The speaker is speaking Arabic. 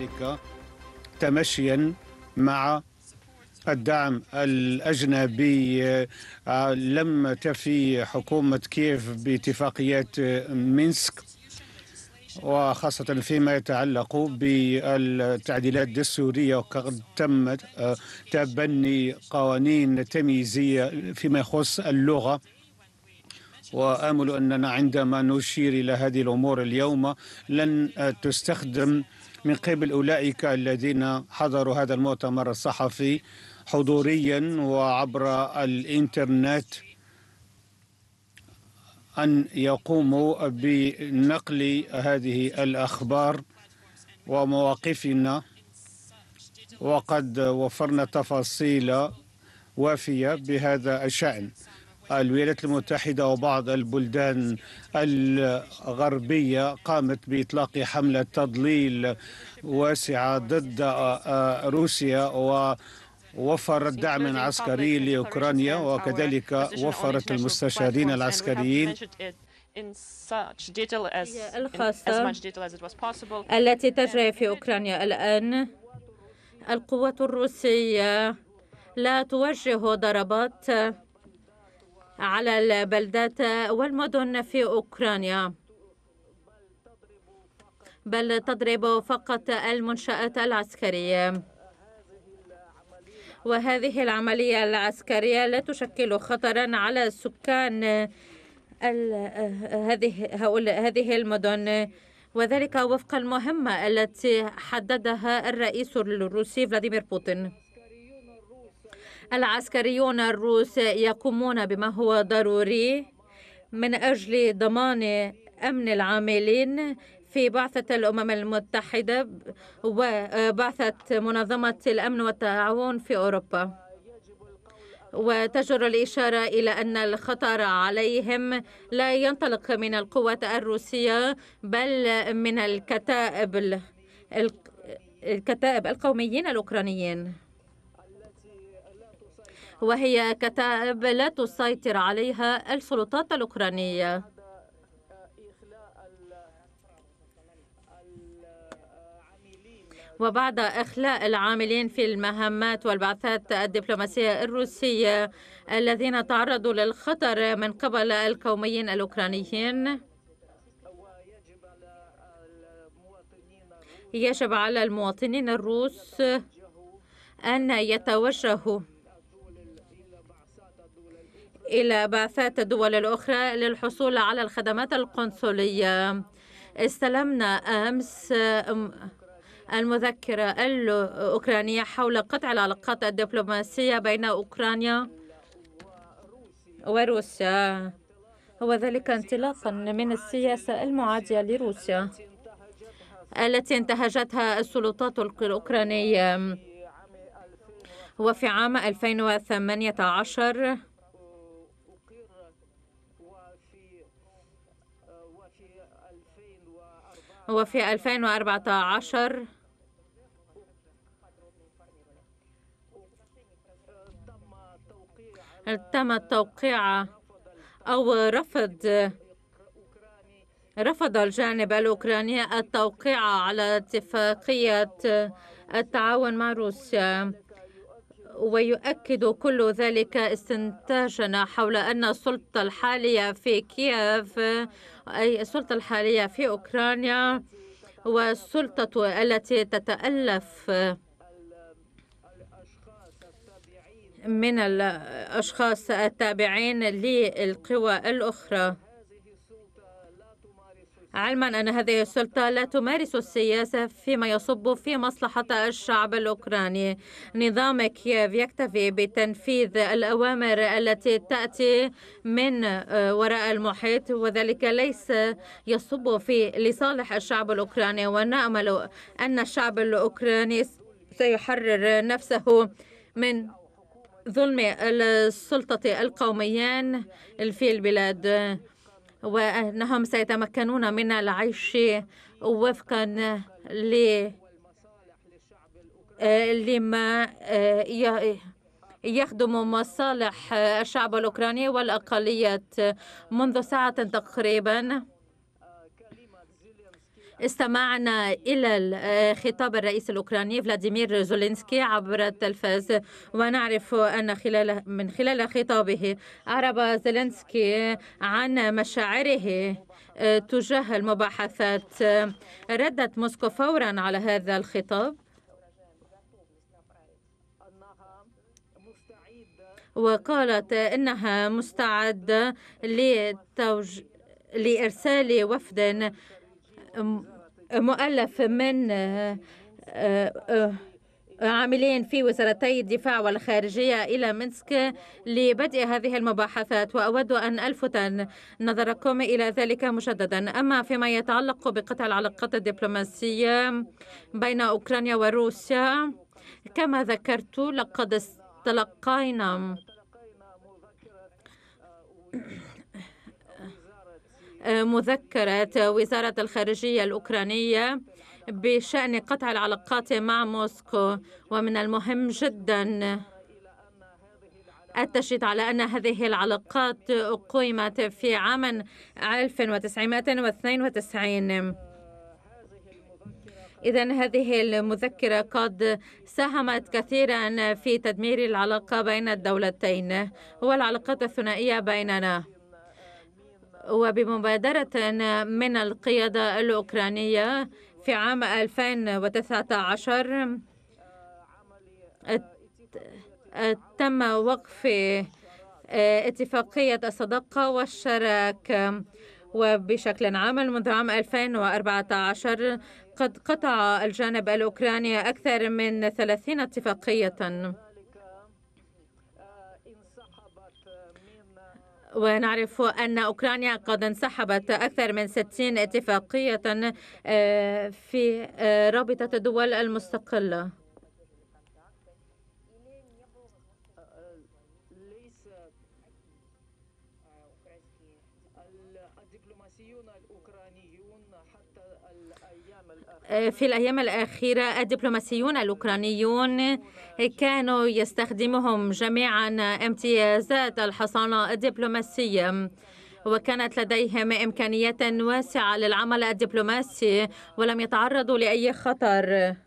ذلك تمشيا مع الدعم الأجنبي آه، لم تفي حكومة كييف باتفاقيات مينسك وخاصة فيما يتعلق بالتعديلات الدستورية وقد تم آه، تبني قوانين تمييزية فيما يخص اللغة وآمل أننا عندما نشير إلى هذه الأمور اليوم لن تستخدم من قبل أولئك الذين حضروا هذا المؤتمر الصحفي حضوريا وعبر الإنترنت أن يقوموا بنقل هذه الأخبار ومواقفنا وقد وفرنا تفاصيل وافية بهذا الشأن الولايات المتحدة وبعض البلدان الغربية قامت بإطلاق حملة تضليل واسعة ضد آه، آه، روسيا و وفرت دعما عسكري لاوكرانيا وكذلك وفرت المستشارين العسكريين الخاصة التي تجري في أوكرانيا الآن القوات الروسية لا توجه ضربات على البلدات والمدن في أوكرانيا بل تضرب فقط المنشآت العسكرية وهذه العملية العسكرية لا تشكل خطرا على سكان هذه هذه المدن وذلك وفق المهمة التي حددها الرئيس الروسي فلاديمير بوتين العسكريون الروس يقومون بما هو ضروري من أجل ضمان أمن العاملين في بعثة الأمم المتحدة وبعثة منظمة الأمن والتعاون في أوروبا وتجر الإشارة إلى أن الخطر عليهم لا ينطلق من القوات الروسية بل من الكتائب الكتائب القوميين الأوكرانيين وهي كتائب لا تسيطر عليها السلطات الأوكرانية وبعد إخلاء العاملين في المهمات والبعثات الدبلوماسية الروسية الذين تعرضوا للخطر من قبل القوميين الأوكرانيين يجب على المواطنين الروس أن يتوجهوا إلى بعثات الدول الأخرى للحصول على الخدمات القنصلية استلمنا أمس المذكرة الأوكرانية حول قطع العلاقات الدبلوماسية بين أوكرانيا وروسيا وذلك انطلاقا من السياسة المعادية لروسيا التي انتهجتها السلطات الأوكرانية وفي عام 2018 وفي 2014 تم توقيع أو رفض رفض الجانب الأوكراني التوقيع على اتفاقية التعاون مع روسيا ويؤكد كل ذلك استنتاجنا حول أن السلطة الحالية في كييف أي السلطة الحالية في أوكرانيا والسلطة التي تتألف من الأشخاص التابعين للقوى الأخرى علما أن هذه السلطة لا تمارس السياسة فيما يصب في مصلحة الشعب الأوكراني نظام كييف يكتفي بتنفيذ الأوامر التي تأتي من آه، وراء المحيط وذلك ليس يصب في لصالح الشعب الأوكراني ونأمل أن الشعب الأوكراني سيحرر نفسه من ظلم السلطة القوميان في البلاد وأنهم سيتمكنون من العيش وفقا ل لما آه، يخدم مصالح الشعب الأوكراني والأقليات منذ ساعة تقريباً استمعنا إلى آه، خطاب الرئيس الأوكراني فلاديمير زولينسكي عبر التلفاز ونعرف أن خلال من خلال خطابه أعرب زولينسكي عن مشاعره آه، تجاه المباحثات آه، ردت موسكو فورا على هذا الخطاب وقالت انها مستعده لتوج... لارسال وفد مؤلف من آه، آه، آه، عاملين في وزارتي الدفاع والخارجية إلى منسك لبدء هذه المباحثات وأود أن ألفت نظركم إلى ذلك مجددا أما فيما يتعلق بقطع العلاقات الدبلوماسية بين أوكرانيا وروسيا كما ذكرت لقد تلقينا مذكرة وزارة الخارجية الأوكرانية بشأن قطع العلاقات مع موسكو ومن المهم جدا التشديد على أن هذه العلاقات أقيمت في عام 1992 إذا هذه المذكرة قد ساهمت كثيرا في تدمير العلاقة بين الدولتين والعلاقات الثنائية بيننا وبمبادرة من القيادة الأوكرانية في عام 2019 تم وقف آه، اتفاقية الصداقة والشراكة وبشكل عام منذ عام 2014 قد قطع الجانب الأوكراني أكثر من 30 اتفاقية ونعرف أن أوكرانيا قد انسحبت أكثر من 60 اتفاقية آه، في آه، رابطة الدول المستقلة آه، في الأيام الأخيرة الدبلوماسيون الأوكرانيون كانوا يستخدمهم جميعا امتيازات الحصانة الدبلوماسية وكانت لديهم إمكانيات واسعة للعمل الدبلوماسي ولم يتعرضوا لأي خطر